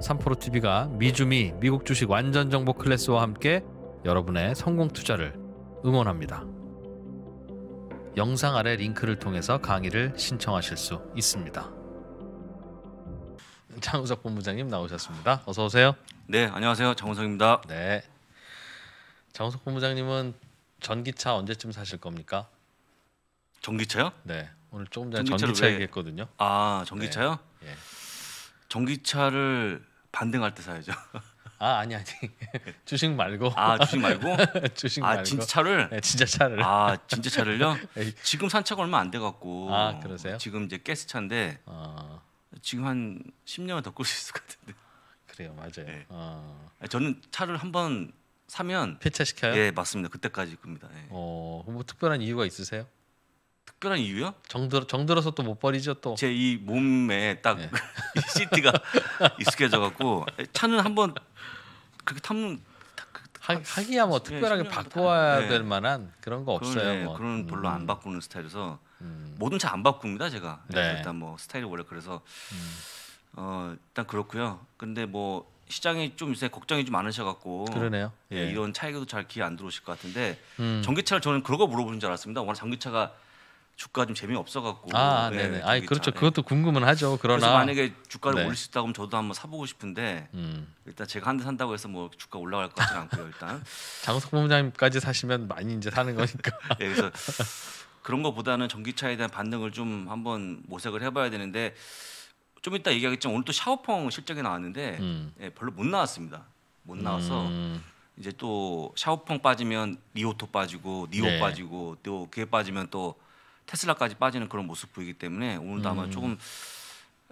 삼프로 TV가 미주미 미국 주식 완전 정보 클래스와 함께 여러분의 성공 투자를 응원합니다. 영상 아래 링크를 통해서 강의를 신청하실 수 있습니다. 장우석 본부장님 나오셨습니다. 어서 오세요. 네, 안녕하세요. 장우석입니다. 네. 장우석 본부장님은 전기차 언제쯤 사실 겁니까? 전기차요? 네. 오늘 조금 전에 전기차 왜... 얘기했거든요. 아, 전기차요? 네. 예. 전기차를 반등할 때 사야죠. 아 아니 아니 주식 말고 아 주식 말고 주식 아 말고. 진짜 차를 네, 진짜 차를 아 진짜 차를요 지금 산 차가 얼마 안 돼 갖고 아 그러세요 지금 이제 가스 차인데 어. 지금 한 10년 더끌 수 있을 것 같은데 그래요 맞아요 네. 어. 저는 차를 한 번 사면 폐차시켜요 예 맞습니다 그때까지 끕니다 예. 어뭐 특별한 이유가 있으세요 특별한 이유요? 정들 정들어서 또 못 버리죠 또. 제 이 몸에 딱 네. 시트가 익숙해져 갖고 차는 한번 그렇게 타면 하, 기야뭐 네, 특별하게 바꿔야 네. 될 만한 그런 거 없어요. 뭐. 그런 별로 안 음. 바꾸는 스타일에서 음. 모든 차 안 바꿉니다 제가. 네, 네. 일단 뭐 스타일이 원래 그래서 음. 어, 일단 그렇고요. 근데 뭐 시장이 좀 요새 걱정이 좀 많으셔갖고 그러네요. 예. 이런 차이가도 잘 기회 안 들어오실 것 같은데 음. 전기차를 저는 그런 거 물어보는 줄 알았습니다. 워낙 전기차가 주가 좀 재미없어 갖고 아, 아 네, 네네 아 그렇죠 잘, 그것도 네. 궁금은 하죠 그러나 만약에 주가를 네. 올릴 수 있다면 저도 한번 사보고 싶은데 음. 일단 제가 한 대 산다고 해서 뭐 주가 올라갈 것 같지는 않고요 일단 장우석 본부장님까지 사시면 많이 이제 사는 거니까 네, 그래서 그런 것보다는 전기차에 대한 반등을 좀 한번 모색을 해봐야 되는데 좀 이따 얘기하겠지만 오늘 또 샤오펑 실적이 나왔는데 음. 예, 별로 못 나왔습니다 못 나와서 음. 이제 또 샤오펑 빠지면 리오토 빠지고 니오 네. 빠지고 또 그게 빠지면 또 테슬라까지 빠지는 그런 모습 보이기 때문에 오늘도 음. 아마 조금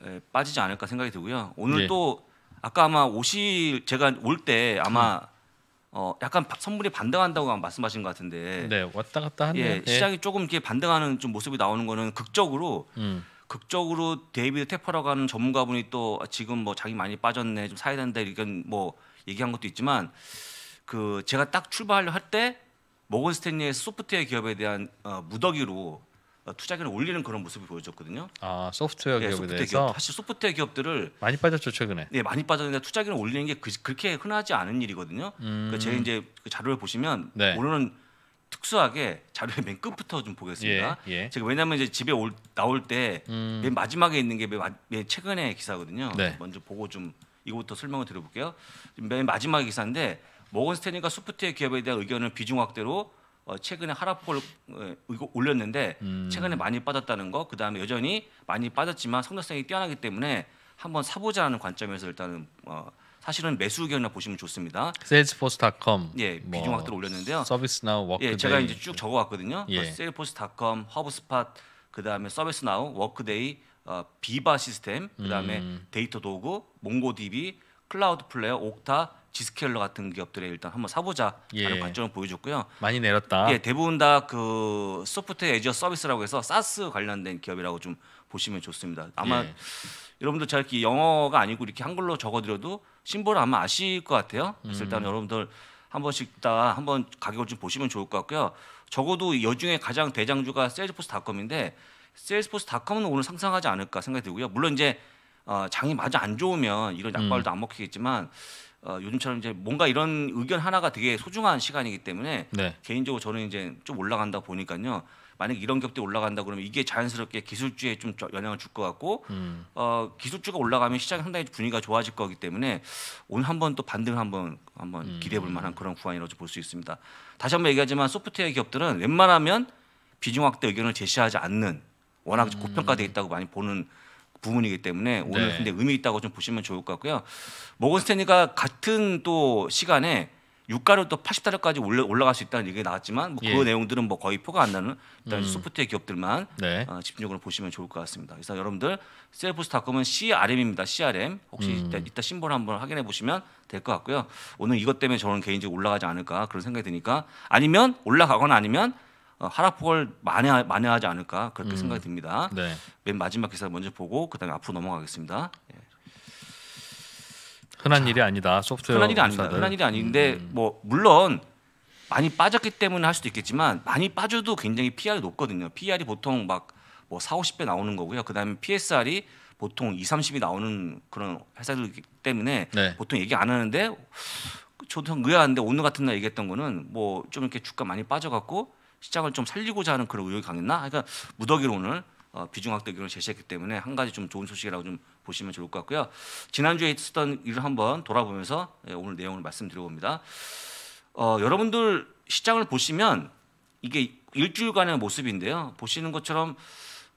에, 빠지지 않을까 생각이 들고요. 오늘 예. 또 아까 아마 오실 제가 올 때 아마 음. 어 약간 바, 선물이 반등한다고 말씀하신 것 같은데 네 왔다 갔다 하네 예, 예, 시장이 조금 이렇게 반등하는 좀 모습이 나오는 거는 극적으로 음. 극적으로 데이비드 테퍼라고 하는 전문가분이 또 지금 뭐 자기 많이 빠졌네 좀 사야 된다 이렇게 뭐 얘기한 것도 있지만 그 제가 딱출발할때 모건 스탠리의 소프트웨어 기업에 대한 어, 무더기로 어, 투자금를 올리는 그런 모습을 보여줬거든요. 아 소프트웨어 네, 기업에 소 대해서 기업. 사실 소프트웨어 기업들을 많이 빠졌죠 최근에. 네 많이 빠졌는데 투자금를 올리는 게 그, 렇게 흔하지 않은 일이거든요. 음. 그러니까 제 이제 그 자료를 보시면 네. 오늘은 특수하게 자료의 맨 끝부터 좀 보겠습니다. 예, 예. 제가 왜냐하면 이제 집에 올, 나올 때맨 음. 마지막에 있는 게 맨 최근의 기사거든요. 네. 먼저 보고 좀 이거부터 설명을 드려볼게요. 맨 마지막 기사인데 모건 스탠리가 소프트웨어 기업에 대한 의견을 비중 확대로 어, 최근에 하락폭을 어, 올렸는데 음. 최근에 많이 빠졌다는 거, 그 다음에 여전히 많이 빠졌지만 성장성이 뛰어나기 때문에 한번 사보자는 관점에서 일단은 어, 사실은 매수 의견을 보시면 좋습니다. 세일즈포스닷컴 예 뭐, 비중 확대로 올렸는데요. 서비스나우 워크데이 예 제가 이제 쭉 적어왔거든요. 어, 예. 세일즈포스닷컴, 허브스팟, 그 다음에 서비스나우, 워크데이, 어, 비바 시스템, 그 다음에 음. 데이터 도구, 몽고디비, 클라우드 플레이어, 옥타, 지스케일러 같은 기업들에 일단 한번 사보자 예. 하는 관점을 보여줬고요. 많이 내렸다. 예, 대부분 다 그 소프트 에지어 서비스라고 해서 사스 관련된 기업이라고 좀 보시면 좋습니다. 아마 예. 여러분들 잘 이렇게 영어가 아니고 이렇게 한글로 적어드려도 심볼을 아마 아실 것 같아요. 그래서 음. 일단 여러분들 한 번씩 다 한번 가격을 좀 보시면 좋을 것 같고요. 적어도 여중에 가장 대장주가 세일즈포스닷컴인데 세일즈포스닷컴은 오늘 상상하지 않을까 생각이 들고요. 물론 이제 어, 장이 마저 안 좋으면 이런 약발도 음. 안 먹히겠지만 어, 요즘처럼 이제 뭔가 이런 의견 하나가 되게 소중한 시간이기 때문에 네. 개인적으로 저는 이제 좀 올라간다 보니까요. 만약 이런 격대 올라간다 그러면 이게 자연스럽게 기술주에 좀 영향을 줄 것 같고 음. 어, 기술주가 올라가면 시장 상당히 분위기가 좋아질 거기 때문에 오늘 한 번 또 반등 한번 한번 음. 기대해 볼 만한 그런 구간이라고 볼 수 있습니다. 다시 한번 얘기하지만 소프트웨어 기업들은 웬만하면 비중 확대 의견을 제시하지 않는 워낙 음. 고평가돼 있다고 많이 보는 부분이기 때문에 오늘 네. 근데 의미 있다고 좀 보시면 좋을 것 같고요. 모건 스탠리가 같은 또 시간에 유가를 또 80달러까지 올라, 갈수 있다는 얘기가 나왔지만 뭐그 예. 내용들은 뭐 거의 표가 안 나는 일단 음. 소프트웨어 기업들만 네. 어, 집중적으로 보시면 좋을 것 같습니다. 그래서 여러분들 셀프스닷컴은 CRM입니다. CRM 혹시 음. 이따, 이따 심볼 한번 확인해 보시면 될 것 같고요. 오늘 이것 때문에 저는 개인적으로 올라가지 않을까 그런 생각이 드니까 아니면 올라가거나 아니면 어, 하락폭을 만회, 만회하지 않을까 그렇게 음. 생각이 듭니다. 네. 맨 마지막 기사 먼저 보고 그다음에 앞으로 넘어가겠습니다. 예. 흔한 자, 일이 아니다. 소프트웨어 흔한 일이 아니다 흔한 일이 아닌데 음, 음. 뭐 물론 많이 빠졌기 때문에 할 수도 있겠지만 많이 빠져도 굉장히 PR이 높거든요. PR이 보통 막뭐 4, 50배 나오는 거고요. 그다음에 PSR이 보통 2, 30이 나오는 그런 회사들이기 때문에 네. 보통 얘기 안 하는데 저도 의아한데 오늘 같은 날 얘기했던 거는 뭐 좀 이렇게 주가 많이 빠져갖고 시장을 좀 살리고자 하는 그런 의욕이 강했나? 그러니까 무더기로 오늘 어, 비중 확대 기을 제시했기 때문에 한 가지 좀 좋은 소식이라고 좀 보시면 좋을 것 같고요. 지난주에 있었던 일을 한번 돌아보면서 예, 오늘 내용을 말씀드려봅니다. 어, 여러분들 시장을 보시면 이게 일주일간의 모습인데요. 보시는 것처럼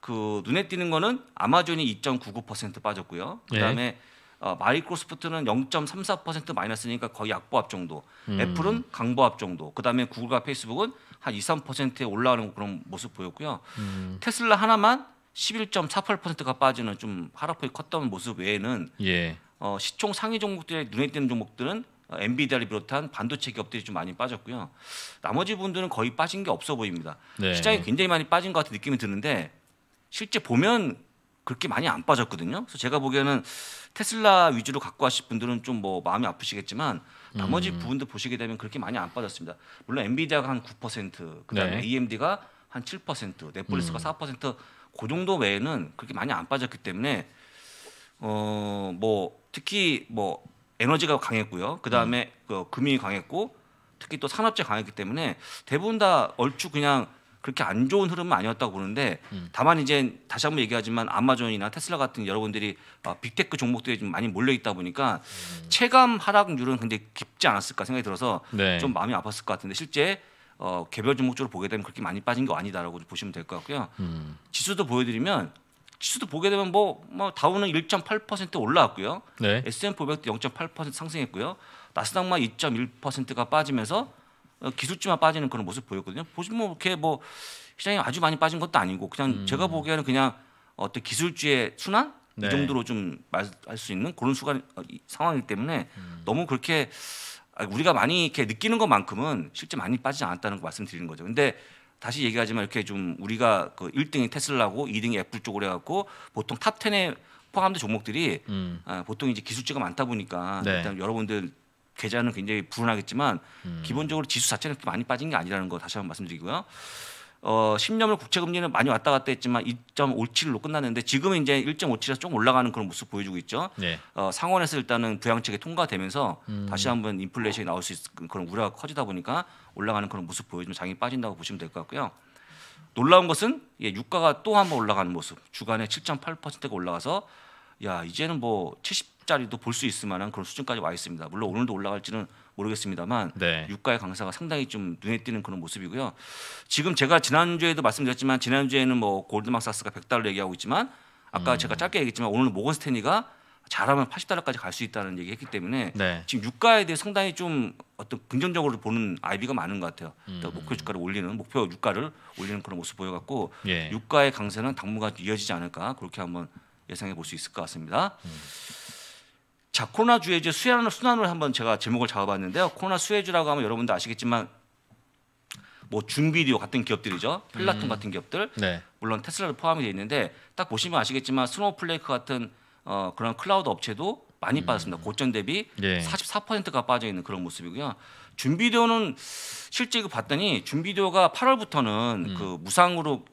그 눈에 띄는 거는 아마존이 2.99% 빠졌고요. 네. 그다음에 네. 어, 마이크로소프트는 0.34% 마이너스니까 거의 약보합 정도. 음. 애플은 강보합 정도. 그다음에 구글과 페이스북은 한 2, 3%에 올라오는 그런 모습 보였고요. 음. 테슬라 하나만 11.48%가 빠지는 좀 하락폭이 컸던 모습 외에는 예. 어, 시총 상위 종목들의 눈에 띄는 종목들은 어, 엔비디아를 비롯한 반도체 기업들이 좀 많이 빠졌고요. 나머지 분들은 거의 빠진 게 없어 보입니다. 네. 시장이 굉장히 많이 빠진 것 같은 느낌이 드는데 실제 보면 그렇게 많이 안 빠졌거든요. 그래서 제가 보기에는 테슬라 위주로 갖고 하실 분들은 좀 뭐 마음이 아프시겠지만 나머지 음. 부분도 보시게 되면 그렇게 많이 안 빠졌습니다. 물론 엔비디아가 한 9%, 그다음에 네. AMD가 한 7%, 넷플릭스가 음. 4%그 정도 외에는 그렇게 많이 안 빠졌기 때문에 어 뭐 특히 뭐 에너지가 강했고요. 그다음에 음. 그 금이 융 강했고 특히 또 산업재 강했기 때문에 대부분 다 얼추 그냥 그렇게 안 좋은 흐름은 아니었다고 보는데 음. 다만 이제 다시 한번 얘기하지만 아마존이나 테슬라 같은 여러분들이 어, 빅테크 종목들이 좀 많이 몰려 있다 보니까 음. 체감 하락률은 굉장히 깊지 않았을까 생각이 들어서 네. 좀 마음이 아팠을 것 같은데 실제 어, 개별 종목적으로 보게 되면 그렇게 많이 빠진 거 아니다라고 보시면 될 것 같고요. 음. 지수도 보여드리면 지수도 보게 되면 뭐, 뭐 다우는 1.8% 올라왔고요. 네. S&P 500도 0.8% 상승했고요. 나스닥만 2.1%가 빠지면서 어, 기술주만 빠지는 그런 모습 보였거든요. 보시면 뭐 이렇게 뭐 시장이 아주 많이 빠진 것도 아니고 그냥 음. 제가 보기에는 그냥 어떤 기술주의 순환 네. 이 정도로 좀말할수 있는 그런 수간 어, 상황이기 때문에 음. 너무 그렇게 아, 우리가 많이 이렇게 느끼는 것만큼은 실제 많이 빠지지 않았다는 거 말씀드리는 거죠. 근데 다시 얘기하지만 이렇게 좀 우리가 그 1등이 테슬라고 2등이 애플 쪽으로 해갖고 보통 탑 10에 포함된 종목들이 음. 아, 보통 이제 기술주가 많다 보니까 네. 일단 여러분들 계좌는 굉장히 불안하겠지만 음. 기본적으로 지수 자체는 많이 빠진 게 아니라는 거 다시 한번 말씀드리고요. 어, 10년물 국채 금리는 많이 왔다 갔다 했지만 2.57로 끝났는데 지금은 이제 1.57에서 좀 올라가는 그런 모습 보여주고 있죠. 네. 어, 상원에서 일단은 부양책이 통과되면서 음. 다시 한번 인플레이션이 나올 수 있는 그런 우려가 커지다 보니까 올라가는 그런 모습 보여주면 장이 빠진다고 보시면 될 것 같고요. 놀라운 것은 예, 유가가 또 한번 올라가는 모습. 주간에 7.8%가 올라가서 야 이제는 뭐70 10자리도 볼 수 있을 만한 그런 수준까지 와 있습니다. 물론 오늘도 올라갈지는 모르겠습니다만 네. 유가의 강세가 상당히 좀 눈에 띄는 그런 모습이고요. 지금 제가 지난주에도 말씀드렸지만 지난주에는 뭐 골드만삭스가 100달러 얘기하고 있지만 아까 음. 제가 짧게 얘기했지만 오늘 모건 스탠리가 잘하면 80달러까지 갈 수 있다는 얘기했기 때문에 네. 지금 유가에 대해 상당히 좀 어떤 긍정적으로 보는 아이비가 많은 것 같아요. 음. 목표 주가를 올리는 목표 유가를 올리는 그런 모습 보여갖고 예. 유가의 강세는 당분간 이어지지 않을까 그렇게 한번 예상해 볼 수 있을 것 같습니다. 음. 자, 코로나 주의제 수환, 순환을 한번 제가 제목을 잡아봤는데요. 코로나 수혜주라고 하면 여러분도 아시겠지만 뭐 준비디오 같은 기업들이죠. 플라톤 음. 같은 기업들. 네. 물론 테슬라도 포함이 되어 있는데 딱 보시면 아시겠지만 스노우플레이크 같은 어, 그런 클라우드 업체도 많이 음. 빠졌습니다. 고점 대비 예. 44%가 빠져 있는 그런 모습이고요. 준비디오는 실제 이거 봤더니 준비디오가 8월부터는 음. 그 무상으로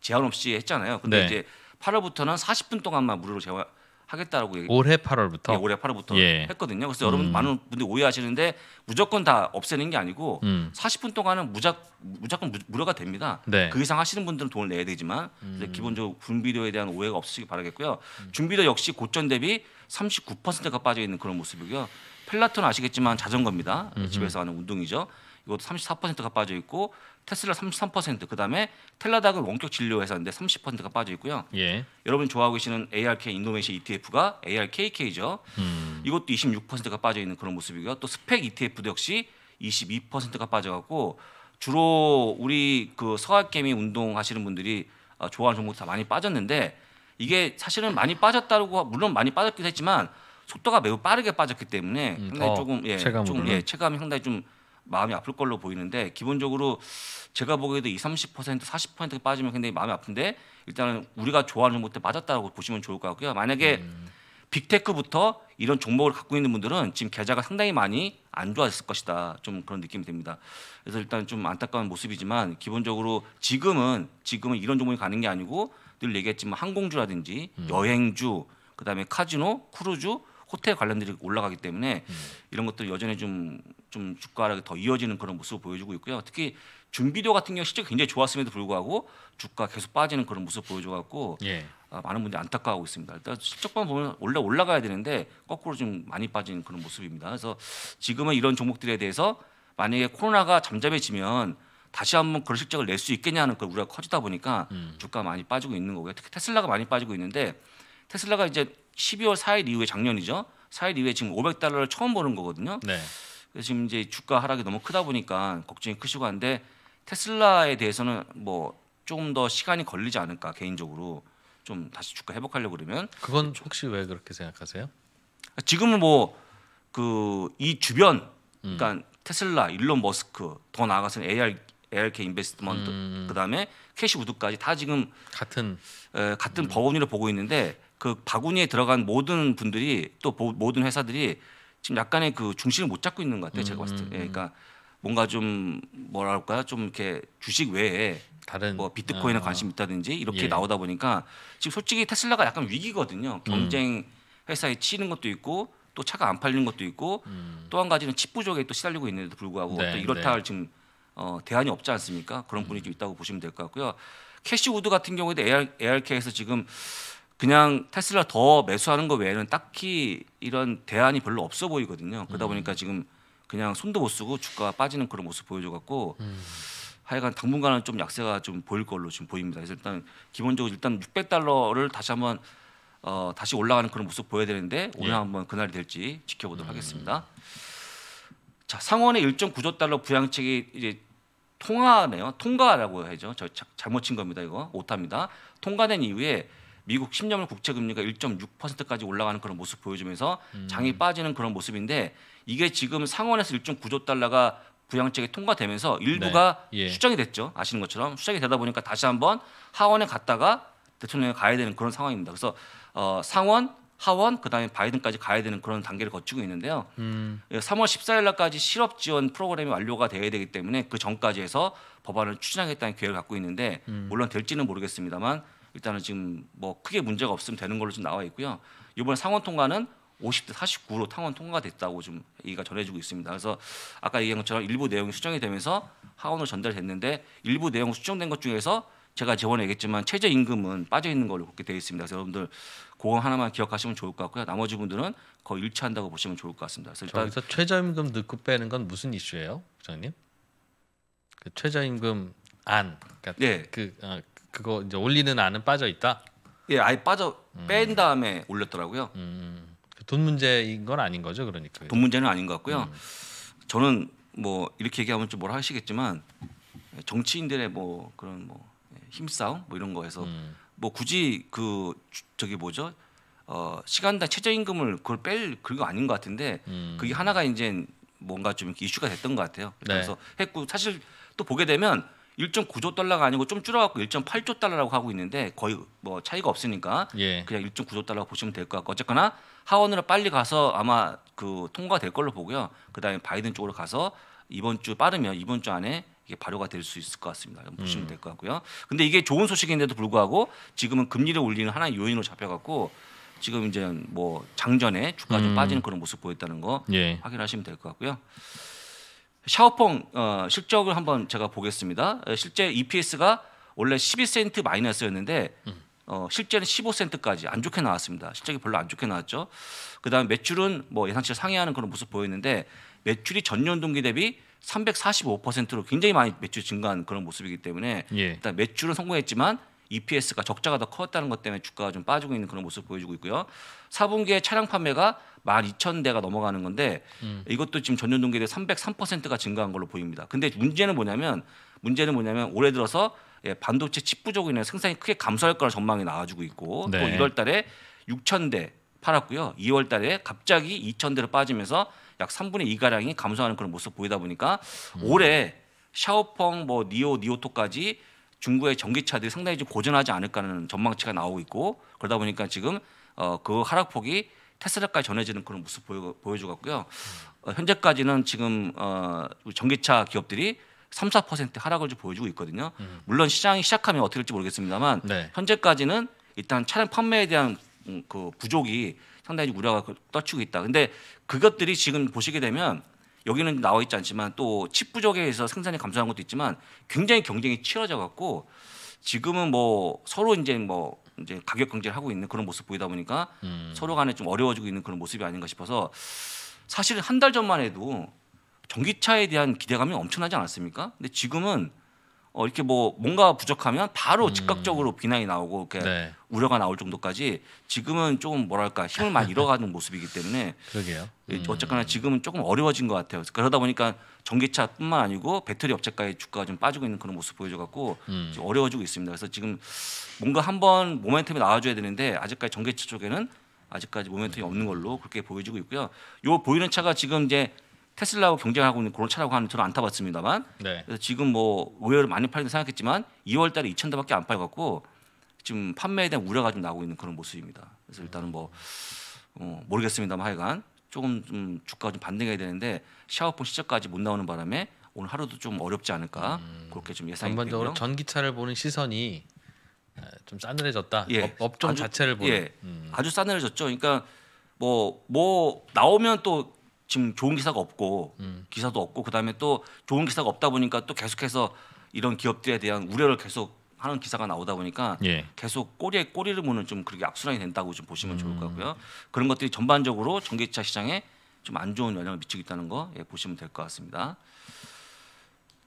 제한 없이 했잖아요. 근데 네. 이제 8월부터는 40분 동안만 무료로 제한 하겠다라고 올해 8월부터 예, 올해 8월부터 예. 했거든요. 그래서 여러분 음. 많은 분들이 오해하시는데 무조건 다 없애는 게 아니고 음. 40분 동안은 무작 무조건 무료가 됩니다. 네. 그 이상 하시는 분들은 돈을 내야 되지만 음. 기본적으로 분비료에 대한 오해가 없으시길 바라겠고요. 준비료 음. 역시 고점 대비 39%가 빠져 있는 그런 모습이고요. 펠라톤 아시겠지만 자전거입니다. 집에서 하는 운동이죠. 이것도 34%가 빠져 있고 테슬라 33%, 그다음에 텔라닥은 원격 진료 회사인데 30%가 빠져 있고요. 예. 여러분 좋아하고 계시는 ARK 인노베이션 ETF가 ARKK죠. 음. 이것도 26%가 빠져 있는 그런 모습이고요. 또 스펙 ETF도 역시 22%가 빠져 갖고 주로 우리 그 서학 개미 운동 하시는 분들이 아, 좋아하는 종목 다 많이 빠졌는데 이게 사실은 많이 빠졌다고 물론 많이 빠졌기도 했지만 속도가 매우 빠르게 빠졌기 때문에 음, 상당히 조금 예, 체감으로는? 좀 예, 체감이 상당히 좀 마음이 아플 걸로 보이는데 기본적으로 제가 보기에도 20, 30% 40% 빠지면 굉장히 마음이 아픈데 일단은 우리가 좋아하는 것들 때 빠졌다고 보시면 좋을 것 같고요. 만약에 음. 빅테크부터 이런 종목을 갖고 있는 분들은 지금 계좌가 상당히 많이 안 좋아졌을 것이다. 좀 그런 느낌이 듭니다. 그래서 일단 좀 안타까운 모습이지만 기본적으로 지금은 지금은 이런 종목이 가는 게 아니고 늘 얘기했지만 항공주라든지 음. 여행주 그다음에 카지노, 크루즈 호텔 관련들이 올라가기 때문에 음. 이런 것들 여전히 좀 좀 주가 하더 이어지는 그런 모습을 보여주고 있고요. 특히 준비도 같은 경우 실적 굉장히 좋았음에도 불구하고 주가 계속 빠지는 그런 모습 보여줘갖고 예. 아, 많은 분들이 안타까워하고 있습니다. 일단 실적만 보면 원래 올라가야 되는데 거꾸로 좀 많이 빠지는 그런 모습입니다. 그래서 지금은 이런 종목들에 대해서 만약에 코로나가 잠잠해지면 다시 한번 그런 실적을 낼 수 있겠냐는 그 우려가 커지다 보니까 음. 주가 많이 빠지고 있는 거고요. 특히 테슬라가 많이 빠지고 있는데 테슬라가 이제 12월 4일 이후에 작년이죠. 4일 이후에 지금 500달러를 처음 버는 거거든요. 네. 그래서 지금 이제 주가 하락이 너무 크다 보니까 걱정이 크시고 한데 테슬라에 대해서는 뭐 조금 더 시간이 걸리지 않을까 개인적으로 좀 다시 주가 회복하려고 그러면 그건 혹시 왜 그렇게 생각하세요? 지금은 뭐 그 이 주변 그러니까 음. 테슬라, 일론 머스크, 더 나아가서는 AR ARK 인베스트먼트 음, 음, 음. 그다음에 캐시 우드까지 다 지금 같은 에, 같은 음. 버금니를 보고 있는데 그 바구니에 들어간 모든 분들이 또 모든 회사들이 지금 약간의 그 중심을 못 잡고 있는 것 같아요. 제가 봤을 때. 음, 예, 음, 그러니까 음. 뭔가 좀 뭐랄까 좀 이렇게 주식 외에 다른 뭐 비트코인에 어. 관심 있다든지 이렇게 예. 나오다 보니까 지금 솔직히 테슬라가 약간 위기거든요. 경쟁 회사에 치는 것도 있고 또 차가 안 팔리는 것도 있고 음. 또한 가지는 칩 부족에 또 시달리고 있는데도 불구하고 네, 또 이렇다 할 네. 지금 어, 대안이 없지 않습니까? 그런 분위기 음. 있다고 보시면 될 것 같고요. 캐시우드 같은 경우에도 AR, ARK에서 지금 그냥 테슬라 더 매수하는 것 외에는 딱히 이런 대안이 별로 없어 보이거든요. 그러다 음. 보니까 지금 그냥 손도 못 쓰고 주가 가 빠지는 그런 모습 보여줘갖고 음. 하여간 당분간은 좀 약세가 좀 보일 걸로 지금 보입니다. 그래서 일단 기본적으로 일단 600달러를 다시 한번 어, 다시 올라가는 그런 모습 보여야 되는데 오늘 예. 한번 그날이 될지 지켜보도록 음. 하겠습니다. 자 상원의 1.9조 달러 부양책이 이제 통화네요. 통과라고 해야죠. 저 자, 잘못 친 겁니다. 이거 오타입니다. 통과된 이후에 미국 10년물 국채 금리가 1.6%까지 올라가는 그런 모습 보여주면서 음. 장이 빠지는 그런 모습인데 이게 지금 상원에서 1.9조 달러가 부양책이 통과되면서 일부가 네. 예. 수정이 됐죠. 아시는 것처럼 수정이 되다 보니까 다시 한번 하원에 갔다가 대통령에 가야 되는 그런 상황입니다. 그래서 어, 상원, 하원, 그다음에 바이든까지 가야 되는 그런 단계를 거치고 있는데요. 음. 3월 예, 14일 날까지 실업 지원 프로그램이 완료가 돼야 되기 때문에 그 전까지 해서 법안을 추진하겠다는 계획을 갖고 있는데 음. 물론 될지는 모르겠습니다만 일단은 지금 뭐 크게 문제가 없으면 되는 걸로 좀 나와 있고요. 이번 상원 통과는 50대 49로 탕원 통과가 됐다고 좀 얘기가 전해지고 있습니다. 그래서 아까 얘기한 것처럼 일부 내용이 수정이 되면서 하원으로 전달됐는데 일부 내용 수정된 것 중에서 제가 저번에 얘기했지만 최저 임금은 빠져 있는 걸로 그렇게 되어 있습니다. 그래서 여러분들 그거 하나만 기억하시면 좋을 것 같고요. 나머지 분들은 거의 일치한다고 보시면 좋을 것 같습니다. 그래서 일단 여기서 최저 임금 넣고 빼는 건 무슨 이슈예요, 부장님? 그 최저 임금 안, 그러니까 네. 그 어, 그거 이제 올리는 안은 빠져 있다. 예, 아예 빠져 뺀 다음에 올렸더라고요. 음, 음. 돈 문제인 건 아닌 거죠, 그러니까. 돈 문제는 아닌 것 같고요. 음. 저는 뭐 이렇게 얘기하면 좀 뭐라 하시겠지만 예, 정치인들의 뭐 그런 뭐 예, 힘싸움 뭐 이런 거에서 음. 뭐 굳이 그 저기 뭐죠? 어, 시간당 최저임금을 그걸 뺄 그거 아닌 것 같은데 음. 그게 하나가 이제 뭔가 좀 이슈가 됐던 것 같아요. 네. 그래서 네. 했고 사실 또 보게 되면 1.9조 달러가 아니고 좀줄어갖고 1.8조 달러라고 하고 있는데 거의 뭐 차이가 없으니까 예. 그냥 1.9조 달러 보시면 될 것 같고 어쨌거나 하원으로 빨리 가서 아마 그 통과될 걸로 보고요. 그다음에 바이든 쪽으로 가서 이번 주 빠르면 이번 주 안에 이게 발효가 될 수 있을 것 같습니다. 보시면 음. 될것 같고요. 근데 이게 좋은 소식인데도 불구하고 지금은 금리를 올리는 하나의 요인으로 잡혀갖고 지금 이제 뭐 장전에 주가 좀 음. 빠지는 그런 모습 보였다는 거 예. 확인하시면 될 것 같고요. 샤오펑 어, 실적을 한번 제가 보겠습니다. 실제 EPS가 원래 12센트 마이너스였는데 어, 실제는 15센트까지 안 좋게 나왔습니다. 실적이 별로 안 좋게 나왔죠. 그다음 매출은 뭐 예상치를 상회하는 그런 모습 보였는데 매출이 전년 동기 대비 345%로 굉장히 많이 매출 증가한 그런 모습이기 때문에 예. 일단 매출은 성공했지만 EPS가 적자가 더커졌다는것 때문에 주가가 좀 빠지고 있는 그런 모습을 보여주고 있고요. 4분기에 차량 판매가 12,000대가 넘어가는 건데 음. 이것도 지금 전년 동기에 303%가 증가한 걸로 보입니다. 근데 문제는 뭐냐면 문제는 뭐냐면 올해 들어서 예, 반도체 칩부족으 인해 생산이 크게 감소할 거라 전망이 나와주고 있고 네. 또 1월 달에 6,000대 팔았고요. 2월 달에 갑자기 2,000대로 빠지면서 약 3분의 2가량이 감소하는 그런 모습 보이다 보니까 음. 올해 샤오펑 뭐 니오 니오토까지 중국의 전기차들이 상당히 좀 고전하지 않을까라는 전망치가 나오고 있고 그러다 보니까 지금 어, 그 하락폭이 테슬라까지 전해지는 그런 모습 보여, 보여주었고요. 고 어, 현재까지는 지금 어, 전기차 기업들이 3, 4% 하락을 좀 보여주고 있거든요. 음. 물론 시장이 시작하면 어떻게 될지 모르겠습니다만 네. 현재까지는 일단 차량 판매에 대한 음, 그 부족이 상당히 우려가 떨치고 있다. 근데 그것들이 지금 보시게 되면 여기는 나와 있지 않지만 또 칩 부족에 의해서 생산이 감소한 것도 있지만 굉장히 경쟁이 치열해져 갖고 지금은 뭐 서로 이제 뭐 이제 가격 경쟁을 하고 있는 그런 모습 보이다 보니까 음. 서로 간에 좀 어려워지고 있는 그런 모습이 아닌가 싶어서 사실 한 달 전만 해도 전기차에 대한 기대감이 엄청나지 않았습니까? 근데 지금은 어, 이렇게 뭐 뭔가 부족하면 바로 음. 즉각적으로 비난이 나오고 이렇게 네. 우려가 나올 정도까지 지금은 조금 뭐랄까 힘을 많이 잃어가는 모습이기 때문에 그러게요. 음. 어쨌거나 지금은 조금 어려워진 것 같아요. 그러다 보니까 전기차뿐만 아니고 배터리 업체까지 주가가 좀 빠지고 있는 그런 모습 보여줘갖고 음. 어려워지고 있습니다. 그래서 지금 뭔가 한번 모멘텀이 나와줘야 되는데 아직까지 전기차 쪽에는 아직까지 모멘텀이 없는 걸로 그렇게 보여지고 있고요. 요 보이는 차가 지금 이제 테슬라하고 경쟁하고 있는 그런 차라고 하는 저는 안 타봤습니다만 네. 그래서 지금 뭐 의외로 많이 팔린다 생각했지만 2월 달에 2천 대밖에 안팔갖고 지금 판매에 대한 우려가 좀 나오고 있는 그런 모습입니다. 그래서 일단은 뭐 어, 모르겠습니다만 하여간 조금 좀 주가가 좀 반등해야 되는데 샤워폰 시작까지못 나오는 바람에 오늘 하루도 좀 어렵지 않을까 음. 그렇게 좀 예상이 되고요. 전반적으로 전기차를 보는 시선이 좀 싸늘해졌다. 예, 업, 업종 아주, 자체를 보는. 예, 음. 아주 싸늘해졌죠. 그러니까 뭐뭐 뭐 나오면 또 지금 좋은 기사가 없고 음. 기사도 없고 그다음에 또 좋은 기사가 없다 보니까 또 계속해서 이런 기업들에 대한 우려를 계속 하는 기사가 나오다 보니까 예. 계속 꼬리에 꼬리를 무는 좀 그렇게 악순환이 된다고 좀 보시면 음. 좋을 것 음. 같고요. 그런 것들이 전반적으로 전기차 시장에 좀 안 좋은 영향을 미치고 있다는 거 예, 보시면 될 것 같습니다.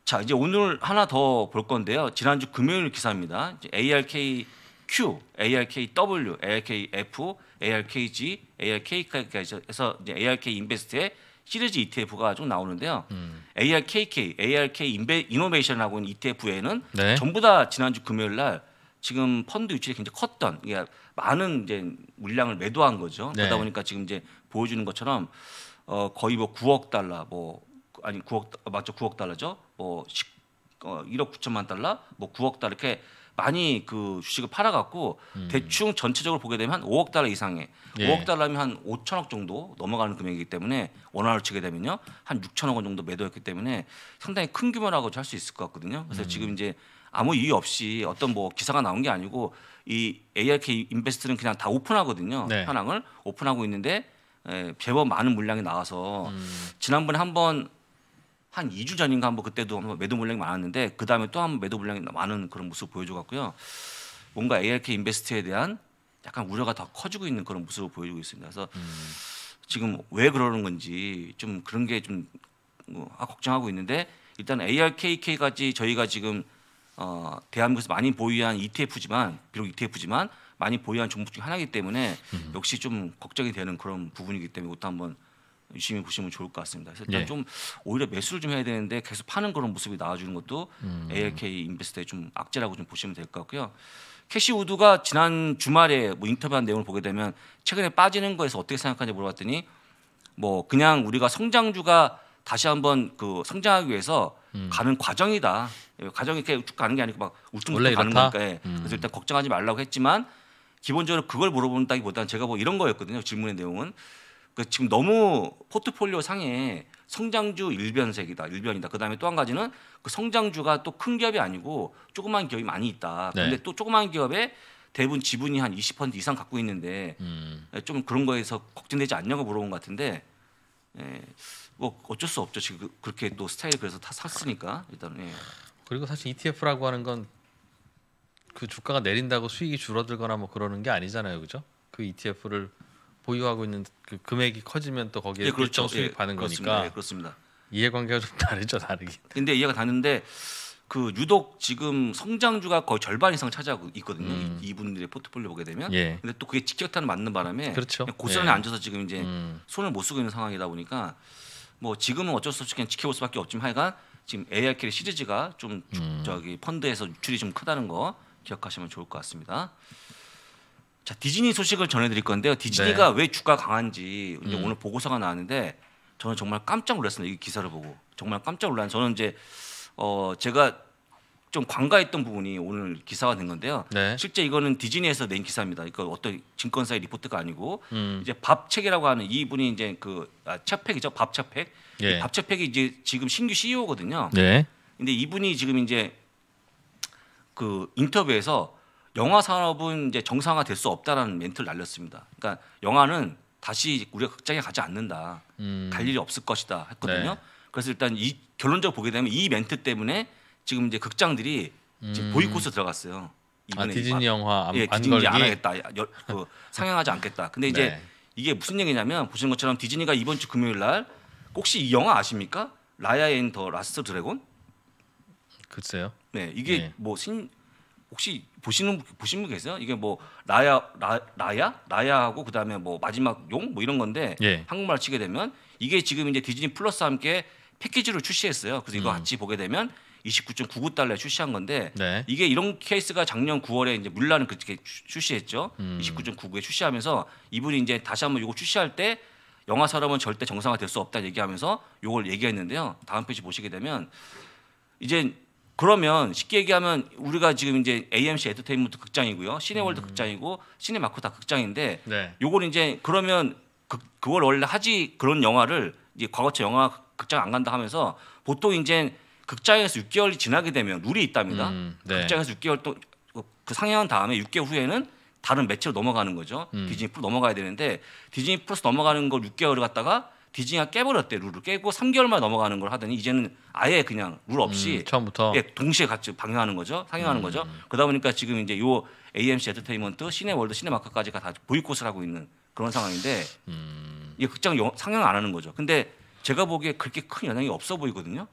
자 이제 오늘 하나 더 볼 건데요. 지난주 금요일 기사입니다. ARK Q, ARKW, ARKF, ARKG, ARK까지 그러니까 해서 이제 ARK 인베스트의 시리즈 ETF가 좀 나오는데요. 음. ARKK, ARK 인베, 이노베이션하고 있는 ETF에는 네. 전부 다 지난주 금요일 날 지금 펀드 유출이 굉장히 컸던 그러 그러니까 많은 이제 물량을 매도한 거죠. 네. 그러다 보니까 지금 이제 보여주는 것처럼 어, 거의 뭐 9억 달러 뭐 아니 9억 아, 맞죠 9억 달러죠. 뭐 10, 어, 1억 9천만 달러, 뭐 9억 달러 이렇게 많이 그 주식을 팔아갖고 음. 대충 전체적으로 보게 되면 한 5억 달러 이상에 예. 5억 달러면 한 5천억 정도 넘어가는 금액이기 때문에 원화를 치게 되면요 한 6천억 원 정도 매도했기 때문에 상당히 큰 규모라고 할 수 있을 것 같거든요. 그래서 음. 지금 이제 아무 이유 없이 어떤 뭐 기사가 나온 게 아니고 이 ARK 인베스트는 그냥 다 오픈하거든요. 네. 현황을 오픈하고 있는데 에, 예, 제법 많은 물량이 나와서 음. 지난번에 한번 한 2주 전인가 한 번 그때도 한번 매도 물량이 많았는데 그 다음에 또 한 번 매도 물량이 많은 그런 모습 보여줘갖고요. 뭔가 ARK 인베스트에 대한 약간 우려가 더 커지고 있는 그런 모습을 보여주고 있습니다. 그래서 음. 지금 왜 그러는 건지 좀 그런 게 좀 뭐, 아, 걱정하고 있는데 일단 ARKK까지 저희가 지금 어, 대한민국에서 많이 보유한 ETF지만 비록 ETF지만 많이 보유한 종목 중 하나이기 때문에 음. 역시 좀 걱정이 되는 그런 부분이기 때문에 이것도 한번 유심히 보시면 좋을 것 같습니다. 그래서 일단 예. 좀 오히려 매수를 좀 해야 되는데 계속 파는 그런 모습이 나와주는 것도 음. ALK 인베스트의 좀 악재라고 좀 보시면 될 것 같고요. 캐시 우드가 지난 주말에 뭐 인터뷰한 내용을 보게 되면 최근에 빠지는 거에서 어떻게 생각하는지 물어봤더니 뭐 그냥 우리가 성장주가 다시 한번 그 성장하기 위해서 음. 가는 과정이다. 예, 과정이 이렇게 쭉 가는 게 아니고 막 울퉁불퉁 가는 거니까. 예. 음. 그래서 일단 걱정하지 말라고 했지만 기본적으로 그걸 물어본다기보다는 제가 뭐 이런 거였거든요. 질문의 내용은 그 지금 너무 포트폴리오 상에 성장주 일변색이다, 일변이다. 그다음에 또 한 가지는 그 성장주가 또 큰 기업이 아니고 조그만 기업이 많이 있다. 네. 근데 네. 또 조그만 기업에 대부분 지분이 한 20% 이상 갖고 있는데 음. 좀 그런 거에서 걱정되지 않냐고 물어본 것 같은데 예, 뭐 어쩔 수 없죠 지금 그, 그렇게 또 스타일 그래서 다 샀으니까 일단은 예. 그리고 사실 ETF라고 하는 건 그 주가가 내린다고 수익이 줄어들거나 뭐 그러는 게 아니잖아요, 그죠? 그 ETF를 보유하고 있는 그 금액이 커지면 또 거기에 예, 그렇죠. 수익 예, 받는 그렇습니다. 거니까 예, 그렇습니다. 이해관계가 좀 다르죠, 다르긴. 근데 이해가 다른데 그 유독 지금 성장주가 거의 절반 이상 차지하고 있거든요. 음. 이분들의 포트폴리오 보게 되면. 예. 근데 또 그게 직격탄을 맞는 바람에 그렇죠. 고스란히 예. 앉아서 지금 이제 음. 손을 못 쓰고 있는 상황이다 보니까 뭐 지금은 어쩔 수 없이 그냥 지켜볼 수밖에 없지만 하여간 지금 AR 캐리 시리즈가 좀 음. 저기 펀드에서 유출이 좀 크다는 거 기억하시면 좋을 것 같습니다. 자 디즈니 소식을 전해드릴 건데요. 디즈니가 네. 왜 주가 강한지 이제 음. 오늘 보고서가 나왔는데 저는 정말 깜짝 놀랐습니다. 이 기사를 보고 정말 깜짝 놀란. 저는 이제 어 제가 좀 관가했던 부분이 오늘 기사가 된 건데요. 네. 실제 이거는 디즈니에서 낸 기사입니다. 이거 어떤 증권사의 리포트가 아니고 음. 이제 밥책이라고 하는 이분이 이제 그 아, 차팩이죠. 밥차팩. 예. 밥차팩이 이제 지금 신규 CEO거든요. 네. 근데 이분이 지금 이제 그 인터뷰에서 영화 산업은 이제 정상화될 수 없다라는 멘트를 날렸습니다. 그러니까 영화는 다시 우리가 극장에 가지 않는다. 음. 갈 일이 없을 것이다 했거든요. 네. 그래서 일단 이 결론적으로 보게 되면 이 멘트 때문에 지금 이제 극장들이 음. 지금 보이콧에 들어갔어요. 이번에 아, 디즈니 영화 안, 예, 디즈니 안 하겠다. 여, 그, 상영하지 않겠다. 근데 이제 네. 이게 무슨 얘기냐면 보시는 것처럼 디즈니가 이번 주 금요일 날 혹시 이 영화 아십니까? 라야 앤더 라스트 드래곤? 글쎄요. 네, 이게 네. 뭐 신, 혹시 보시는 보신 분 계세요? 이게 뭐 라야 라, 라야 라야하고 그다음에 뭐 마지막 용 뭐 이런 건데 예. 한국말 치게 되면 이게 지금 이제 디즈니 플러스 함께 패키지로 출시했어요. 그래서 이거 음. 같이 보게 되면 29.99달러에 출시한 건데 네. 이게 이런 케이스가 작년 9월에 이제 물란을 그렇게 출시했죠. 음. 29.99에 출시하면서 이분이 이제 다시 한번 이거 출시할 때 영화 사람은 절대 정상화 될수 없다 얘기하면서 이걸 얘기했는데요. 다음 페이지 보시게 되면 이제 그러면 쉽게 얘기하면 우리가 지금 이제 AMC 엔터테인먼트 극장이고요. 시네월드 음. 극장이고 시네마코다 극장인데 네. 요걸 이제 그러면 그, 그걸 원래 하지 그런 영화를 이제 과거처 영화 극장 안 간다 하면서 보통 이제 극장에서 6개월이 지나게 되면 룰이 있답니다. 음, 네. 극장에서 6개월 또 그 상영한 다음에 6개월 후에는 다른 매체로 넘어가는 거죠. 음. 디즈니 플러스 넘어가야 되는데 디즈니 플러스 넘어가는 걸 6개월을 갖다가 디즈니가 깨버렸대 룰을 깨고 3개월만 넘어가는 걸 하더니 이제는 아예 그냥 룰 없이 음, 처음부터 예, 동시에 같이 방영하는 거죠 상영하는 음. 거죠 그러다 보니까 지금 이제 요 AMC 엔터테인먼트 시네월드 시네마카까지가 다 보이콧을 하고 있는 그런 상황인데 음. 이게 극장 영, 상영 안 하는 거죠 근데 제가 보기에 그렇게 큰 영향이 없어 보이거든요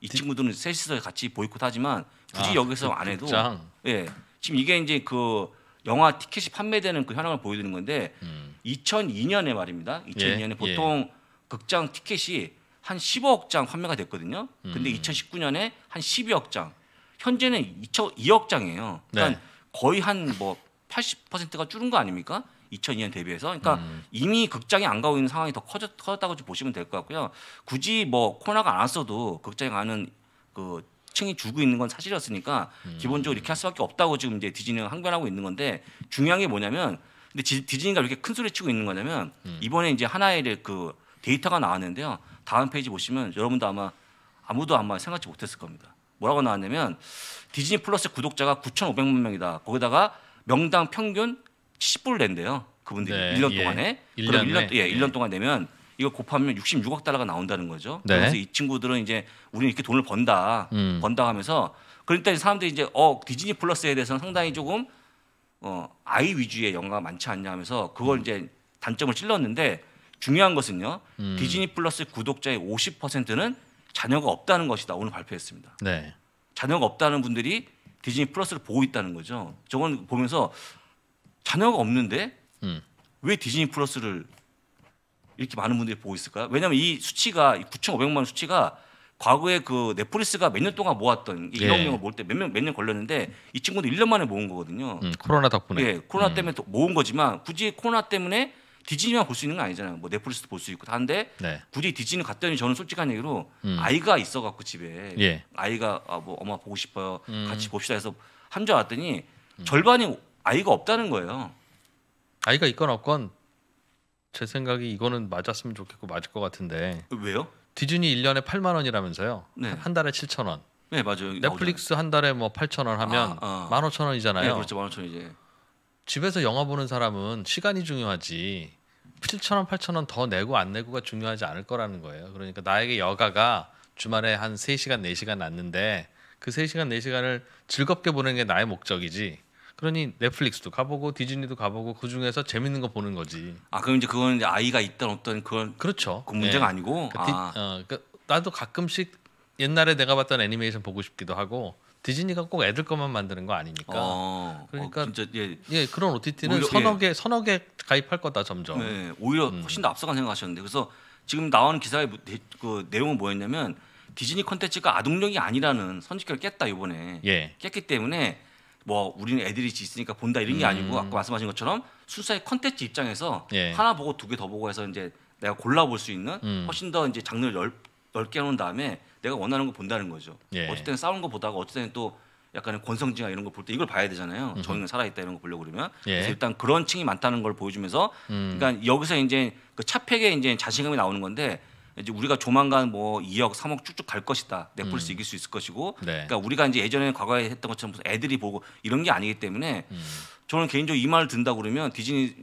이 디... 친구들은 셋이서 같이 보이콧하지만 굳이 아, 여기서 그 안 해도 극장. 예 지금 이게 이제 그 영화 티켓이 판매되는 그 현황을 보여드리는 건데 2002년에 음. 말입니다 2002년에 예, 보통 예. 극장 티켓이 한 15억 장 판매가 됐거든요. 근데 음. 2019년에 한 12억 장. 현재는 2억 장이에요. 그러니까 네. 거의 한 뭐 80%가 줄은 거 아닙니까? 2002년 대비해서. 그러니까 음. 이미 극장이안 가고 있는 상황이 더 커졌, 커졌다고 좀 보시면 될 것 같고요. 굳이 뭐 코로나가 안 왔어도 극장에 가는 그 층이 줄고 있는 건 사실이었으니까 음. 기본적으로 이렇게 할 수밖에 없다고 지금 이제 디즈니는 항변하고 있는 건데 중요한 게 뭐냐면 근데 디즈니가 이렇게 큰 소리 치고 있는 거냐면 음. 이번에 이제 하나의 그 데이터가 나왔는데요. 다음 페이지 보시면 여러분도 아마 아무도 아마 생각지 못했을 겁니다. 뭐라고 나왔냐면 디즈니 플러스 구독자가 9,500만 명이다. 거기다가 명당 평균 70불 낸대요. 그분들이 네, 1년 예. 동안에 1년 1년 예, 1년 동안 내면 이거 곱하면 66억 달러가 나온다는 거죠. 네. 그래서 이 친구들은 이제 우리는 이렇게 돈을 번다. 음. 번다 하면서 그러니까 사람들이 이제 어 디즈니 플러스에 대해서는 상당히 조금 어 아이 위주의 영화가 많지 않냐 하면서 그걸 음. 이제 단점을 찔렀는데 중요한 것은요. 음. 디즈니 플러스 구독자의 50%는 자녀가 없다는 것이다. 오늘 발표했습니다. 네. 자녀가 없다는 분들이 디즈니 플러스를 보고 있다는 거죠. 저건 보면서 자녀가 없는데 음. 왜 디즈니 플러스를 이렇게 많은 분들이 보고 있을까요? 왜냐하면 이 수치가 9,500만 원 수치가 과거에 그 넷플릭스가 몇 년 동안 모았던 1억 예. 명을 모을 때몇 년 몇 년 걸렸는데 이 친구도 1년 만에 모은 거거든요. 음, 코로나 덕분에. 예, 코로나 음. 때문에 모은 거지만 굳이 코로나 때문에 디즈니만 볼 수 있는 건 아니잖아요. 뭐 넷플릭스도 볼 수 있고 다른데 네. 굳이 디즈니 갔더니 저는 솔직한 얘기로 음. 아이가 있어갖고 집에 예. 아이가 아, 뭐 엄마 보고 싶어요 음. 같이 봅시다 해서 한줄왔더니 음. 절반이 아이가 없다는 거예요. 아이가 있건 없건 제 생각이 이거는 맞았으면 좋겠고 맞을 것 같은데 왜요? 디즈니 1년에8만 원이라면서요. 네. 한 달에 7천 원. 네 맞아요. 넷플릭스 나한 달에 뭐팔천원 하면 1 5 0 0 0 원이잖아요. 네, 그렇죠 만오천 원이제. 집에서 영화 보는 사람은 시간이 중요하지 7천 원, 8천 원 더 내고 안 내고가 중요하지 않을 거라는 거예요. 그러니까 나에게 여가가 주말에 한 3시간, 4시간 났는데 그 3시간, 4시간을 즐겁게 보는게 나의 목적이지. 그러니 넷플릭스도 가보고 디즈니도 가보고 그 중에서 재밌는 거 보는 거지. 아 그럼 이제 그건 이제 아이가 있던 어떤 그건 그렇죠. 그 문제가 네. 아니고. 그 디, 아. 어, 그 나도 가끔씩 옛날에 내가 봤던 애니메이션 보고 싶기도 하고 디즈니가 꼭 애들 것만 만드는 거 아니니까. 아, 그러니까 아, 진짜, 예. 예. 그런 OTT는 오히려, 서너 개 예. 가입할 거다 점점. 네, 오히려 음. 훨씬 더 앞서간 생각하셨는데 그래서 지금 나오는 기사의 그 내용은 뭐였냐면 디즈니 콘텐츠가 아동용이 아니라는 선입견을 깼다 이번에 예. 깼기 때문에 뭐 우리는 애들이 있으니까 본다 이런 게 음. 아니고 아까 말씀하신 것처럼 순수의 콘텐츠 입장에서 예. 하나 보고 두 개 더 보고 해서 이제 내가 골라볼 수 있는 음. 훨씬 더 이제 장르를 넓, 넓게 해놓은 다음에 내가 원하는 걸 본다는 거죠. 예. 어쨌든 싸우는 거 보다가 어쨌든 또 약간의 권성징악 이런 걸 볼 때 이걸 봐야 되잖아요. 저희는 살아있다 이런 거 보려고 그러면 예. 그래서 일단 그런 층이 많다는 걸 보여주면서 음. 그러니까 여기서 이제 그 차팩에 이제 자신감이 나오는 건데 이제 우리가 조만간 뭐 2억, 3억 쭉쭉 갈 것이다. 넷플릭스 음. 이길 수 있을 것이고 네. 그러니까 우리가 이제 예전에 과거에 했던 것처럼 무슨 애들이 보고 이런 게 아니기 때문에 음. 저는 개인적으로 이 말을 든다 그러면 디즈니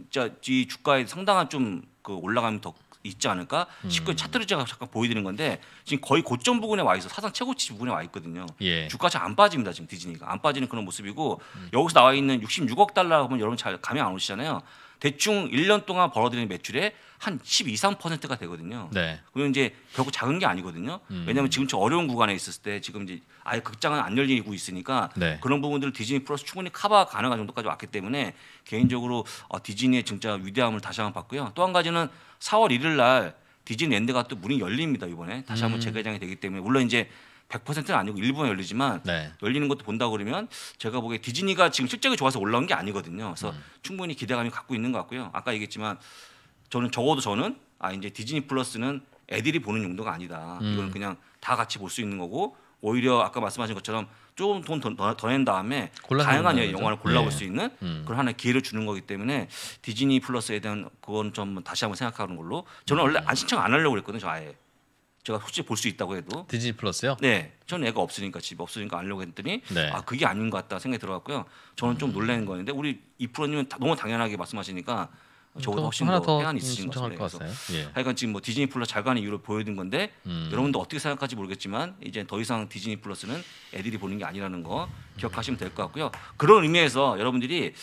진이 주가에 상당한 좀그 올라감이 더 있지 않을까 싶고 음. 차트를 제가 잠깐 보여드리는 건데 지금 거의 고점 부근에 와 있어 사상 최고치 부근에 와 있거든요. 예. 주가가 안 빠집니다 지금 디즈니가 안 빠지는 그런 모습이고 음. 여기서 나와 있는 66억 달러 하면 여러분 잘 감이 안 오시잖아요. 대충 1년 동안 벌어들이는 매출의 한 12, 3%가 되거든요. 네. 그리고 이제 결국 작은 게 아니거든요. 음. 왜냐하면 지금 저 어려운 구간에 있었을 때 지금 이제 아예 극장은 안 열리고 있으니까 네. 그런 부분들을 디즈니 플러스 충분히 커버 가능한 정도까지 왔기 때문에 개인적으로 어, 디즈니의 진짜 위대함을 다시 한번 봤고요. 또 한 가지는 4월 1일 날 디즈니랜드가 또 문이 열립니다 이번에 다시 한번 음. 재개장이 되기 때문에 물론 이제 100%는 아니고 일부만 열리지만 네. 열리는 것도 본다 그러면 제가 보기에 디즈니가 지금 실적이 좋아서 올라온 게 아니거든요. 그래서 음. 충분히 기대감이 갖고 있는 것 같고요. 아까 얘기했지만 저는 적어도 저는 아 이제 디즈니 플러스는 애들이 보는 용도가 아니다. 음. 이건 그냥 다 같이 볼 수 있는 거고 오히려 아까 말씀하신 것처럼 조금 돈더 낸 다음에 다양한 영화를 골라볼 네. 수 있는 음. 그런 하나의 기회를 주는 거기 때문에 디즈니 플러스에 대한 그건 좀 다시 한번 생각하는 걸로 저는 원래 음. 안 신청 안 하려고 그랬거든요. 저 아예. 제가 솔직히 볼 수 있다고 해도 디즈니 플러스요? 네, 저는 애가 없으니까 집 없으니까 안려고 했더니 네. 아 그게 아닌 것 같다 생각이 들어갔고요. 저는 좀 음. 놀라는 거였는데 우리 이 프로님은 너무 당연하게 말씀하시니까 저보다 그렇죠. 훨씬 더, 뭐 더 해안이 있으신 것 같아요. 것 예. 하여간 지금 뭐 디즈니 플러스 잘 가는 이유를 보여준 건데 음. 여러분도 어떻게 생각할지 모르겠지만 이제 더 이상 디즈니 플러스는 애들이 보는 게 아니라는 거 기억하시면 될 것 같고요. 그런 의미에서 여러분들이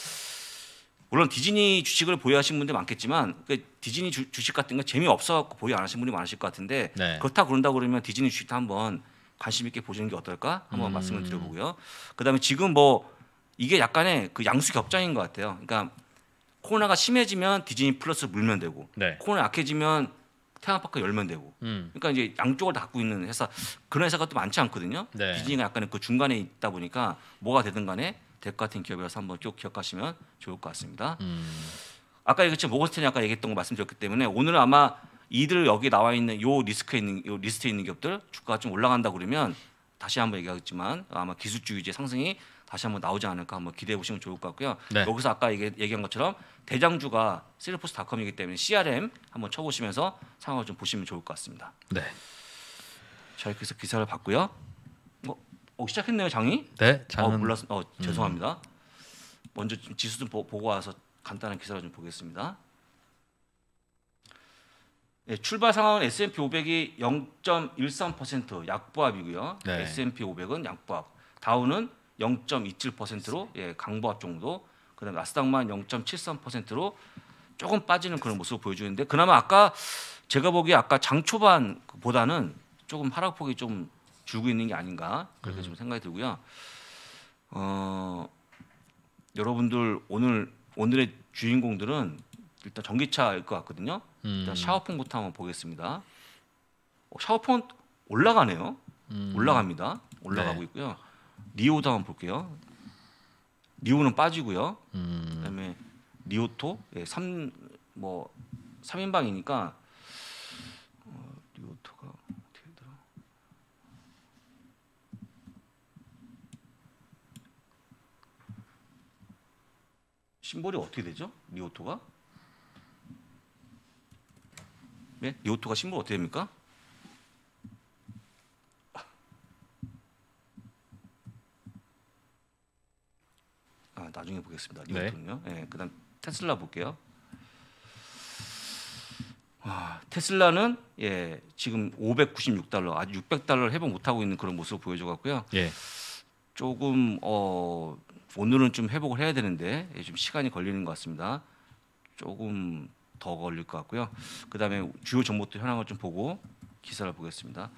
물론 디즈니 주식을 보유하신 분들 많겠지만 그 디즈니 주, 식 같은 거 재미 없어갖고 보유 안 하신 분이 많으실 것 같은데 네. 그렇다 그런다 그러면 디즈니 주식도 한번 관심 있게 보시는 게 어떨까 한번 음. 말씀을 드려보고요. 그다음에 지금 뭐 이게 약간의 그 양수 격장인 것 같아요. 그러니까 코로나가 심해지면 디즈니 플러스 물면 되고 네. 코로나 약해지면 테마파크 열면 되고 음. 그러니까 이제 양쪽을 닫고 있는 회사 그런 회사가 또 많지 않거든요 네. 디즈니가 약간 그 중간에 있다 보니까 뭐가 되든 간에 덱 같은 기업이라서 한번 쭉 기억하시면 좋을 것 같습니다 음. 아까 얘기했죠 모건스탠이 아까 얘기했던 거 말씀드렸기 때문에 오늘 아마 이들 여기 나와 있는 요 리스크에 있는 요 리스트에 있는 기업들 주가가 좀 올라간다 그러면 다시 한번 얘기하겠지만 아마 기술주의제 상승이 다시 한번 나오지 않을까 한번 기대해 보시면 좋을 것 같고요. 네. 여기서 아까 얘기, 얘기한 것처럼 대장주가 셀포스닷컴이기 때문에 CRM 한번 쳐보시면서 상황을 좀 보시면 좋을 것 같습니다. 네. 자이렇서 기사를 봤고요. 어, 어 시작했네요 장이. 네. 어, 장은... 어, 몰랐. 어 음. 죄송합니다. 음. 먼저 지수 좀 보, 보고 와서 간단한 기사를 좀 보겠습니다. 네, 출발 상황은 S&P 500이 0.13% 약보합이고요. 네. S&P 500은 약보합, 다우는 0.27%로 예, 강보합 정도, 그다음 나스닥만 0.73%로 조금 빠지는 그런 모습을 보여주는데 그나마 아까 제가 보기에 아까 장 초반보다는 조금 하락폭이 좀 줄고 있는 게 아닌가 그렇게 음. 좀 생각이 들고요. 어, 여러분들 오늘 오늘의 주인공들은 일단 전기차일 것 같거든요. 일단 음. 샤워폰부터 한번 보겠습니다. 어, 샤워폰 올라가네요. 음. 올라갑니다. 올라가고 네. 있고요. 리오도 한번 볼게요. 리오는 빠지고요. 음. 그다음에 리오토 예, 3뭐 3인방이니까 어, 리오토가 어떻게 되더라? 심볼이 어떻게 되죠? 리오토가? 네? 리오토가 심볼 어떻게 됩니까? 아, 나중에 보겠습니다. 이것도요. 네. 예, 그다음 테슬라 볼게요. 와, 테슬라는 예, 지금 596달러, 아주 600달러를 회복 못 하고 있는 그런 모습을 보여줘 갖고요. 예. 조금 어 오늘은 좀 회복을 해야 되는데 예, 좀 시간이 걸리는 것 같습니다. 조금 더 걸릴 것 같고요. 그다음에 주요 정보도 현황을 좀 보고 기사를 보겠습니다.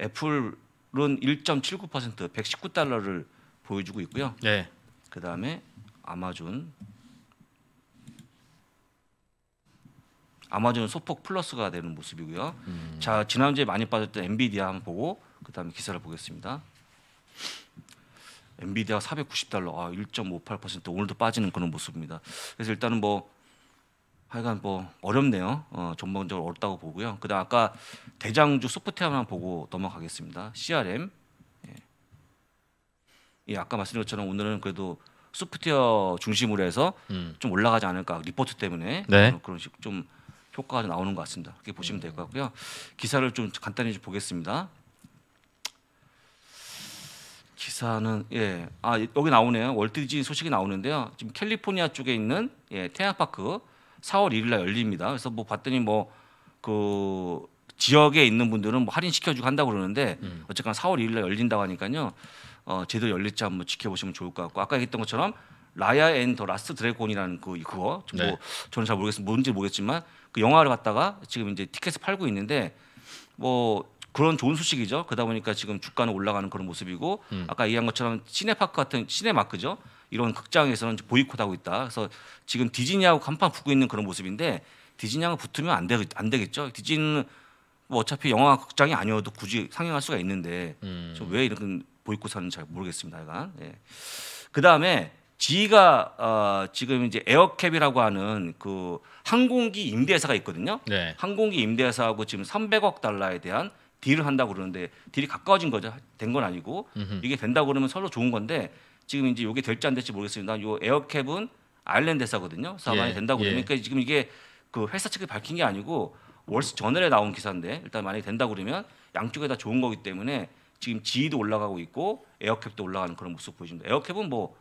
애플은 1.79% 119달러를 보여주고 있고요. 네. 그 다음에 아마존 아마존 소폭 플러스가 되는 모습이고요. 음. 자 지난주에 많이 빠졌던 엔비디아 한번 보고 그 다음에 기사를 보겠습니다. 엔비디아 490달러, 아, 1.58% 오늘도 빠지는 그런 모습입니다. 그래서 일단은 뭐 하여간 뭐 어렵네요. 어, 전반적으로 어렵다고 보고요. 그다음 아까 대장주 소프트웨어 하나 보고 넘어가겠습니다. CRM 예, 아까 말씀드린 것처럼 오늘은 그래도 소프트웨어 중심으로 해서 음. 좀 올라가지 않을까 리포트 때문에 네. 그런 식좀 효과가 나오는 것 같습니다. 그렇게 보시면 될 것 같고요. 기사를 좀 간단히 좀 보겠습니다. 기사는 예, 아 여기 나오네요. 월드디즈니 소식이 나오는데요. 지금 캘리포니아 쪽에 있는 예, 태양파크 4월 1일 날 열립니다. 그래서 뭐 봤더니 뭐 그 지역에 있는 분들은 뭐 할인 시켜주고 한다고 그러는데 음. 어쨌거나 4월 1일 날 열린다고 하니까요. 어, 제대로 열릴지 한번 지켜보시면 좋을 것 같고 아까 얘기했던 것처럼 라야 앤 더 라스트 드래곤이라는 그 그거 뭐 네. 저는 잘 모르겠 어 뭔지 모르겠지만 그 영화를 봤다가 지금 이제 티켓을 팔고 있는데 뭐 그런 좋은 소식이죠. 그러다 보니까 지금 주가는 올라가는 그런 모습이고 음. 아까 얘기한 것처럼 시네파크 같은 시네마크죠. 이런 극장에서는 보이콧하고 있다. 그래서 지금 디즈니하고 간판 붙고 있는 그런 모습인데 디즈니하고 붙으면 안, 되, 안 되겠죠. 디즈니는 뭐 어차피 영화 극장이 아니어도 굳이 상영할 수가 있는데 음. 왜 이런 뭐 입고 사는지 잘 모르겠습니다. 내가. 예. 그 다음에 지가 어, 지금 이제 에어캡이라고 하는 그 항공기 임대회사가 있거든요. 네. 항공기 임대회사하고 지금 300억 달러에 대한 딜을 한다고 그러는데 딜이 가까워진 거죠. 된 건 아니고 음흠. 이게 된다고 그러면 서로 좋은 건데 지금 이제 이게 될지 안 될지 모르겠습니다. 요 에어캡은 아일랜드 회사거든요. 사만이 예. 된다고 그러니까 예. 그러니까 지금 이게 그 회사 측이 밝힌 게 아니고 월스 저널에 나온 기사인데 일단 만약에 된다고 그러면 양쪽에 다 좋은 거기 때문에 지금 지도 위 올라가고 있고 에어캡도 올라가는 그런 모습 보여집니다. 에어캡은 뭐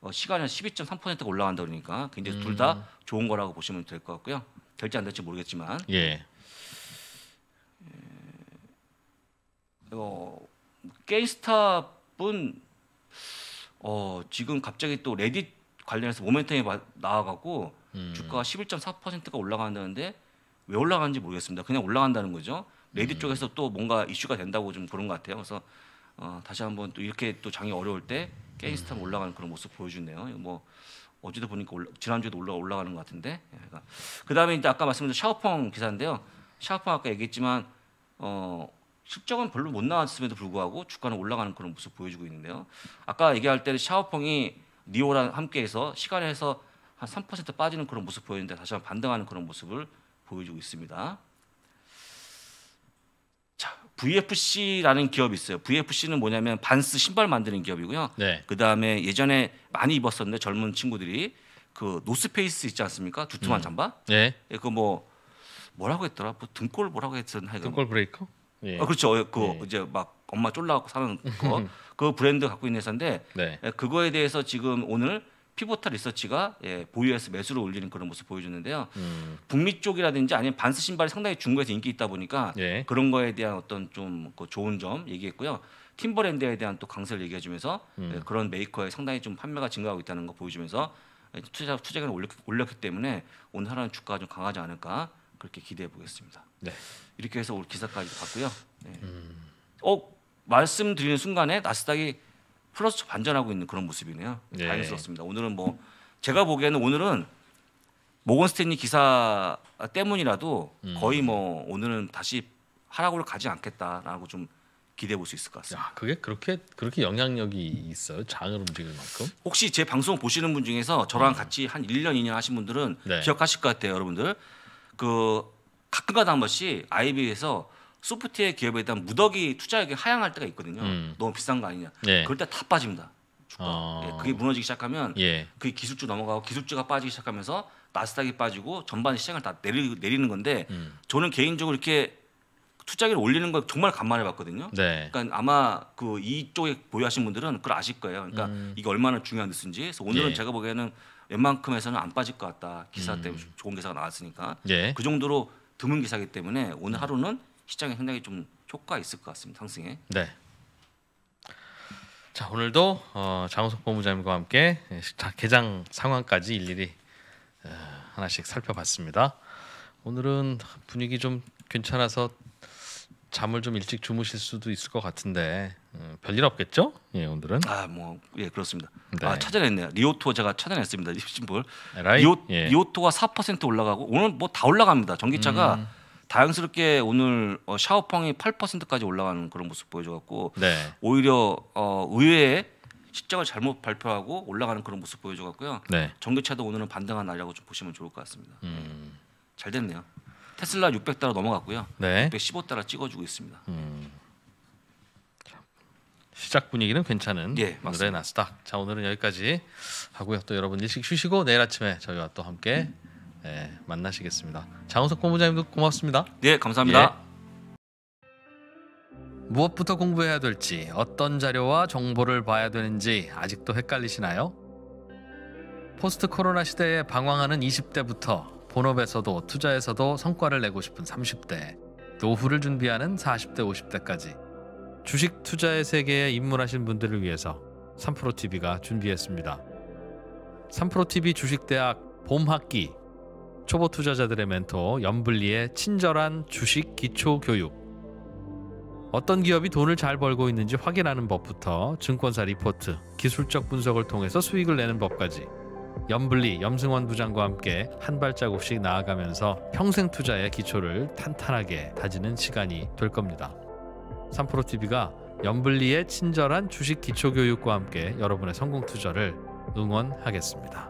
어, 시간이 한 12.3%가 올라간다 그러니까 굉장히 음. 둘다 좋은 거라고 보시면 될 것 같고요. 될지 안 될지 모르겠지만. 예. 예. 어, 게임스탑은 어, 지금 갑자기 또 레딧 관련해서 모멘텀이 나와가고 음. 주가가 11.4%가 올라간다는데 왜 올라가는지 모르겠습니다. 그냥 올라간다는 거죠. 레디 음. 쪽에서 또 뭔가 이슈가 된다고 좀 그런 것 같아요. 그래서 어, 다시 한번 또 이렇게 또 장이 어려울 때 게임스타 음. 올라가는 그런 모습 보여주네요. 뭐 어제도 보니까 올라, 지난주에도 올라 올라가는 것 같은데. 예, 그 그러니까. 다음에 이제 아까 말씀드린 샤오펑 기사인데요. 샤오펑 아까 얘기했지만 어, 실적은 별로 못 나왔음에도 불구하고 주가는 올라가는 그런 모습 보여주고 있는데요. 아까 얘기할 때 샤오펑이 니오랑 함께해서 시간에서 한 3% 빠지는 그런 모습 보였는데 다시 한번 반등하는 그런 모습을 보여주고 있습니다. VFC라는 기업이 있어요. VFC는 뭐냐면 반스 신발 만드는 기업이고요. 네. 그 다음에 예전에 많이 입었었는데 젊은 친구들이 그 노스페이스 있지 않습니까? 두툼한 음. 잠바. 네. 예, 그뭐 뭐라고 했더라? 뭐 등골 뭐라고 했던 하여간 등골 브레이커. 예. 아, 그렇죠. 그 예. 이제 막 엄마 쫄라갖고 사는 거. 그 브랜드 갖고 있는 회사인데 네. 예, 그거에 대해서 지금 오늘 피보타 리서치가 예, 보유해서 매수를 올리는 그런 모습 보여줬는데요. 음. 북미 쪽이라든지 아니면 반스 신발이 상당히 중국에서 인기 있다 보니까 예. 그런 거에 대한 어떤 좀그 좋은 점 얘기했고요. 팀버랜드에 대한 또 강세를 얘기해주면서 예, 음. 예, 그런 메이커에 상당히 좀 판매가 증가하고 있다는 거 보여주면서 예, 투자 투자금을 올렸, 올렸기 때문에 오늘 하라는 주가가 좀 강하지 않을까 그렇게 기대해 보겠습니다. 네. 이렇게 해서 오늘 기사까지 봤고요. 네. 음. 어 말씀드리는 순간에 나스닥이 플러스 반전하고 있는 그런 모습이네요. 네. 다행스럽습니다. 오늘은 뭐 제가 보기에는 오늘은 모건 스탠리 기사 때문이라도 음. 거의 뭐 오늘은 다시 하락으로 가지 않겠다라고 좀 기대해 볼 수 있을 것 같습니다. 야, 그게 그렇게 그렇게 영향력이 있어요. 장을 움직일 만큼. 혹시 제 방송 보시는 분 중에서 저랑 음. 같이 한 1년 2년 하신 분들은 네. 기억하실 것 같아요, 여러분들. 그 가끔가다 한 번씩 아이비에서 소프트웨어 기업에 대한 무더기 투자액이 하향할 때가 있거든요. 음. 너무 비싼 거 아니냐. 예. 그럴 때 다 빠집니다. 주가. 어. 예, 그게 무너지기 시작하면 예. 그게 기술주 넘어가고 기술주가 빠지기 시작하면서 나스닥이 빠지고 전반 시장을 다 내리, 내리는 건데 음. 저는 개인적으로 이렇게 투자액을 올리는 걸 정말 간만에 봤거든요. 네. 그러니까 아마 그 이쪽에 보유하신 분들은 그걸 아실 거예요. 그러니까 음. 이게 얼마나 중요한 뉴스인지. 그래서 오늘은 예. 제가 보기에는 웬만큼에서는 안 빠질 것 같다. 기사 음. 때문에 좋은 기사가 나왔으니까 예. 그 정도로 드문 기사기 때문에 오늘 음. 하루는 시장에 상당히 좀 효과가 있을 것 같습니다. 상승에. 네. 자 오늘도 어, 장우석 본부장님과 함께 예, 개장 상황까지 일일이 어, 하나씩 살펴봤습니다. 오늘은 분위기 좀 괜찮아서 잠을 좀 일찍 주무실 수도 있을 것 같은데 음, 별일 없겠죠? 예 오늘은 아뭐예 그렇습니다. 네. 아 찾아냈네요. 리오토 제가 찾아냈습니다. 신불 리오 예. 리오토가 4% 올라가고 오늘 뭐 다 올라갑니다. 전기차가 음. 다행스럽게 오늘 어, 샤오펑이 8%까지 올라가는 그런 모습 보여줘갖고 네. 오히려 어, 의외의 실적을 잘못 발표하고 올라가는 그런 모습 보여줘갖고요. 네. 전기차도 오늘은 반등한 날이라고 좀 보시면 좋을 것 같습니다. 음. 네. 잘 됐네요. 테슬라 600달러 넘어갔고요. 네. 615달러 찍어주고 있습니다. 음. 시작 분위기는 괜찮은 예, 맞습니다. 오늘의 나스닥. 자 오늘은 여기까지 하고요. 또 여러분 일찍 쉬시고 내일 아침에 저희와 또 함께. 음. 예, 만나시겠습니다. 장우석 본부장님도 고맙습니다. 네, 감사합니다. 예. 무엇부터 공부해야 될지, 어떤 자료와 정보를 봐야 되는지 아직도 헷갈리시나요? 포스트 코로나 시대에 방황하는 20대부터 본업에서도 투자에서도 성과를 내고 싶은 30대, 노후를 준비하는 40대, 50대까지 주식 투자의 세계에 입문하신 분들을 위해서 3프로 TV가 준비했습니다. 3프로 TV 주식대학 봄 학기 초보 투자자들의 멘토 연블리의 친절한 주식 기초 교육. 어떤 기업이 돈을 잘 벌고 있는지 확인하는 법부터 증권사 리포트, 기술적 분석을 통해서 수익을 내는 법까지 연블리 염승원 부장과 함께 한 발자국씩 나아가면서 평생 투자의 기초를 탄탄하게 다지는 시간이 될 겁니다. 3프로TV가 연블리의 친절한 주식 기초 교육과 함께 여러분의 성공 투자를 응원하겠습니다.